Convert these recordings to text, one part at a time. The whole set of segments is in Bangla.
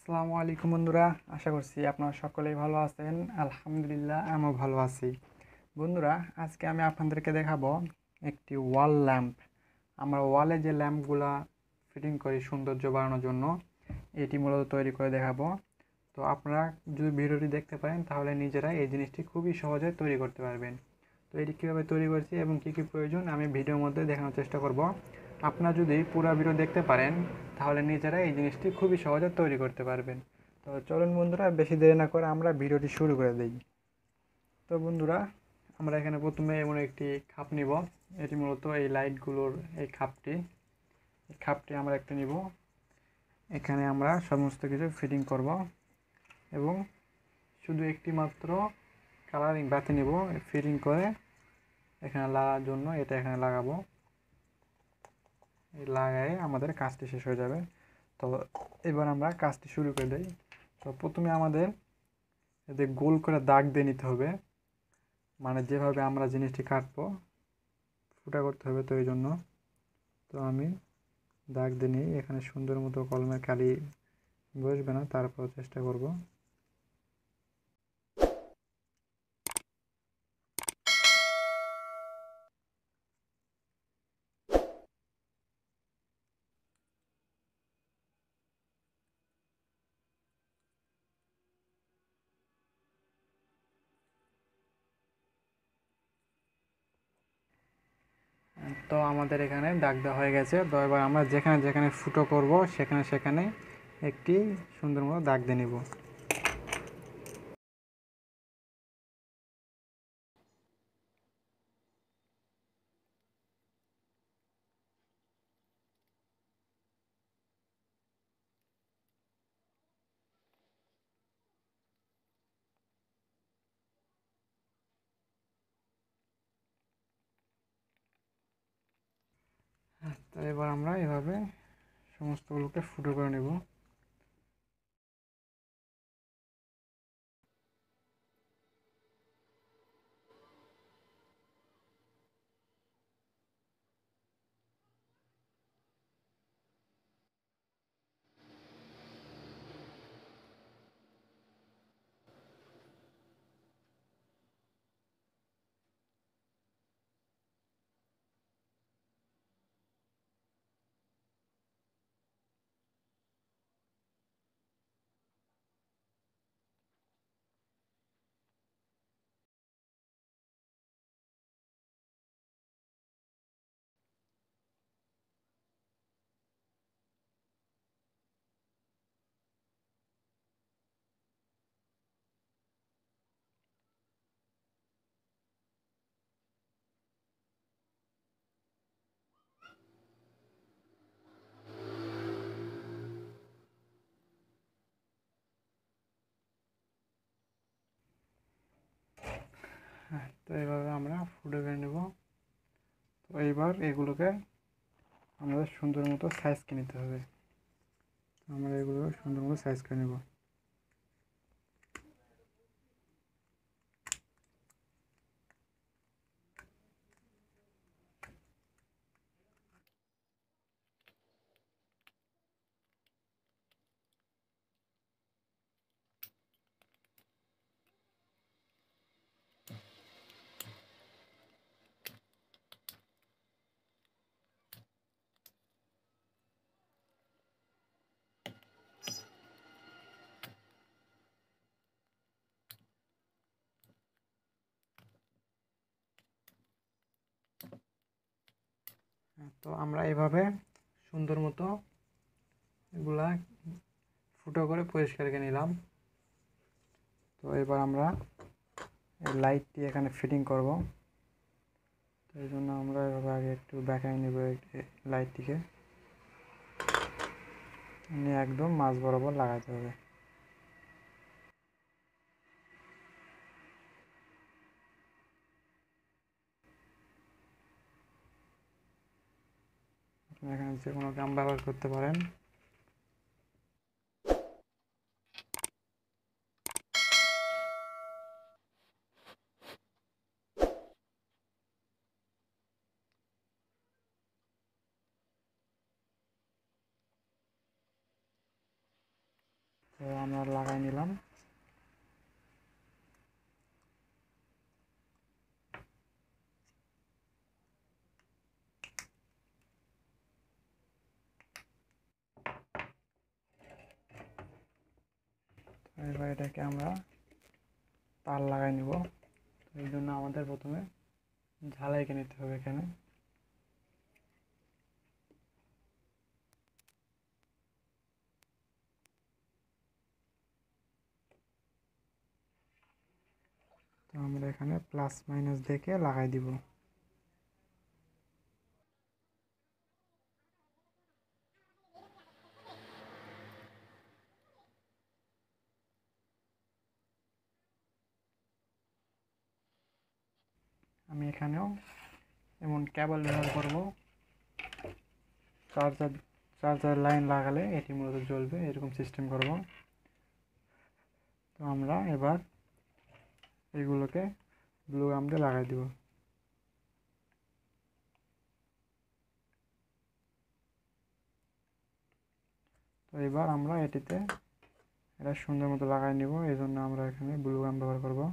আসসালামু আলাইকুম বন্ধুরা আশা করছি আপনারা সকলেই ভালো আছেন আলহামদুলিল্লাহ আমিও ভালো আছি বন্ধুরা আজকে আমি আপনাদেরকে দেখাবো একটি ওয়াল ল্যাম্প আমরা ওয়ালে যে ল্যাম্পগুলো ফিটিং করি সৌন্দর্য বাড়ানোর জন্য এটি মূলত তৈরি করে দেখাবো তো আপনারা যদি ভিডিওটি দেখতে পারেন তাহলে নিজেরা এই জিনিসটি খুবই সহজে তৈরি করতে পারবেন তো এটি কীভাবে তৈরি করছি এবং কী কী প্রয়োজন আমি ভিডিওর মধ্যে দেখানোর চেষ্টা করব আপনারা যদি পুরা ভিডিও দেখতে পারেন তাহলে নিজেরা এই জিনিসটি খুবই সহজে তৈরি করতে পারবেন তো চলুন বন্ধুরা বেশি দেরি না করে আমরা ভিডিওটি শুরু করে দিই তো বন্ধুরা আমরা এখানে প্রথমে এমন একটি খাপ নিব এটি মূলত এই লাইটগুলোর এই খাপটি এই খাপটি আমরা একটা নিব এখানে আমরা সমস্ত কিছু ফিটিং করব এবং শুধু একটি মাত্র কালারিং বাতি নিব ফিটিং করে এখানে লাগার জন্য এটা এখানে লাগাবো লাগায় আমাদের কাজটি শেষ হয়ে যাবে তো এবার আমরা কাজটি শুরু করে দিই তো প্রথমে আমাদের এতে গোল করে দাগ দিয়ে নিতে হবে মানে যেভাবে আমরা জিনিসটি কাটবো ফুটা করতে হবে তো এই জন্য তো আমি দাগ দিয়ে নিই এখানে সুন্দর মতো কলমের কালি বসবে না তারপর চেষ্টা করব তো আমাদের এখানে দাগ দেওয়া হয়ে গেছে তো এবার আমরা যেখানে যেখানে ফুটো করব সেখানে সেখানে একটি সুন্দর মতো দাগ দিয়ে নেব তাহলে আচ্ছা, এবার আমরা এভাবে সমস্তগুলোকে ফুটো করে নেব তো এইভাবে আমরা ফুটে বের নেব তো এইবার এগুলোকে আমাদের সুন্দর মতো সাইজ কিনতে হবে আমরা এগুলো সুন্দর মতো সাইজ কিনে নেবো হ্যাঁ, তো আমরা এভাবে সুন্দর মতো এগুলা ফুটো করে পরিষ্কার নিলাম তো এবার আমরা এই লাইটটি এখানে ফিটিং করব তো এই জন্য আমরা এভাবে আগে একটু ব্যাকাই নেব লাইটটিকে নিয়ে একদম মাছ বরাবর লাগাতে হবে যে কোনো গ্রাম ব্যবহার করতে পারেন তো আমরা লাগাই নিলাম এবার এটাকে আমরা তার লাগাই নেব এই জন্য আমাদের প্রথমে ঝালাইকে নিতে হবে এখানে তো আমরা এখানে প্লাস মাইনাস দেখে লাগাই দিব আমি এখানেও এমন ক্যাবল ব্যবহার করব চার্জার চার্জার লাইন লাগালে এটি মূলত জ্বলবে এরকম সিস্টেম করব তো আমরা এবার এগুলোকে ব্লু আমদে দিয়ে লাগাই দিব তো এবার আমরা এটিতে এটা সুন্দর মতো লাগাই নিব এই জন্য আমরা এখানে ব্লু গাম ব্যবহার করবো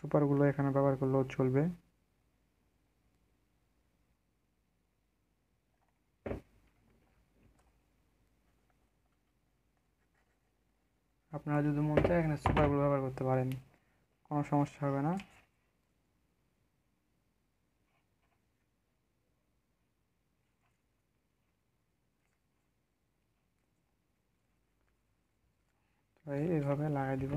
সুপারগুলো এখানে ব্যবহার করলেও চলবে আপনারা যদি মন চায় এখানে সুপারগুলো ব্যবহার করতে পারেন কোনো সমস্যা হবে না এইভাবে লাগাই দিব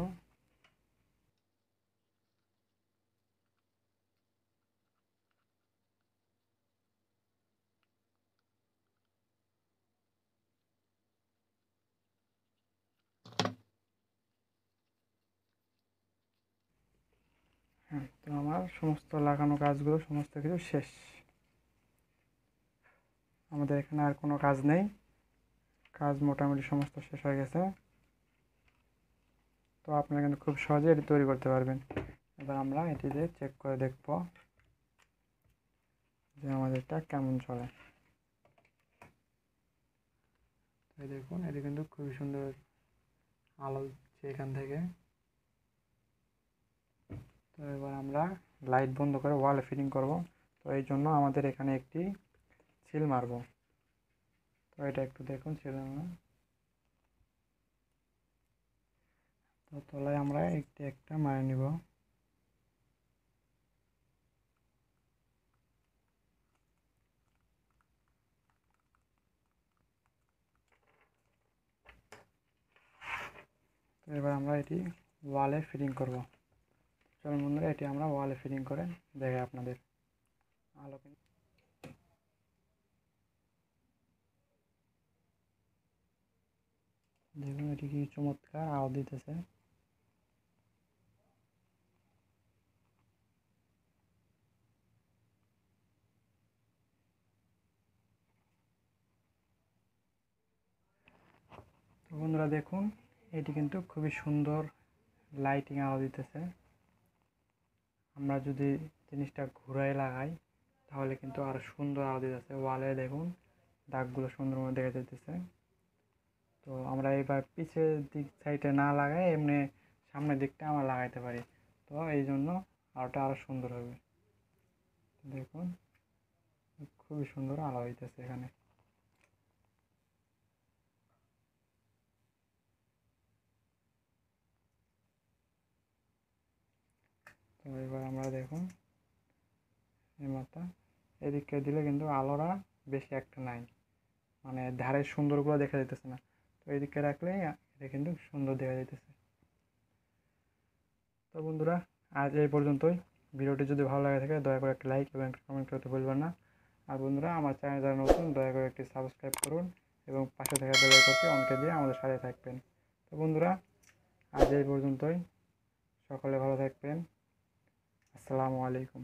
হ্যাঁ তো আমার সমস্ত লাগানো গাছগুলো সমস্ত কিছু শেষ আমাদের এখানে আর কোনো কাজ নেই কাজ মোটামুটি সমস্ত শেষ হয়ে গেছে তো আপনারা কিন্তু খুব সহজে এটি তৈরি করতে পারবেন এবার আমরা এটি দিয়ে চেক করে দেখব যে আমাদেরটা কেমন চলে দেখুন এটি কিন্তু খুবই সুন্দর আলো এখান থেকে তো এবার আমরা লাইট বন্ধ করে ওয়াল ফিটিং করব তো এই জন্য আমাদের এখানে একটি সিল মারব তো এটা একটু দেখুন সিল তো তলায় আমরা একটি একটা মারে নিব এবার আমরা এটি ওয়ালে ফিটিং করবো চলুন বন্ধুরা এটি আমরা ওয়ালে ফিটিং করে দেখে আপনাদের আলো দেখুন এটি কি চমৎকার আও দিতেছে বন্ধুরা দেখুন এটি কিন্তু খুবই সুন্দর লাইটিং আলো দিতেছে আমরা যদি জিনিসটা ঘুরায় লাগাই তাহলে কিন্তু আরও সুন্দর আলো দিতেছে ওয়ালে দেখুন দাগগুলো সুন্দর মতো দেখা যেতেছে তো আমরা এবার পিছের দিক সাইডে না লাগাই এমনি সামনের দিকটা আমরা লাগাইতে পারি তো এই জন্য আলোটা আরও সুন্দর হবে দেখুন খুবই সুন্দর আলো হইতেছে এখানে এবার আমরা দেখুন এই মাথা এদিককে দিলে কিন্তু আলোরা বেশি একটা নাই মানে ধারের সুন্দরগুলো দেখা যেতেছে না তো এদিকে রাখলে এটা কিন্তু সুন্দর দেখা যেতেছে তো বন্ধুরা আজ এই পর্যন্তই ভিডিওটি যদি ভালো লাগে থাকে দয়া করে একটা লাইক এবং একটা কমেন্ট করতে ভুলবেন না আর বন্ধুরা আমার চ্যানেল যারা নতুন দয়া করে একটি সাবস্ক্রাইব করুন এবং পাশে থাকা বেল করতে অনকে দিয়ে আমাদের সাথে থাকবেন তো বন্ধুরা আজ এই পর্যন্তই সকলে ভালো থাকবেন আসসালামু আলাইকুম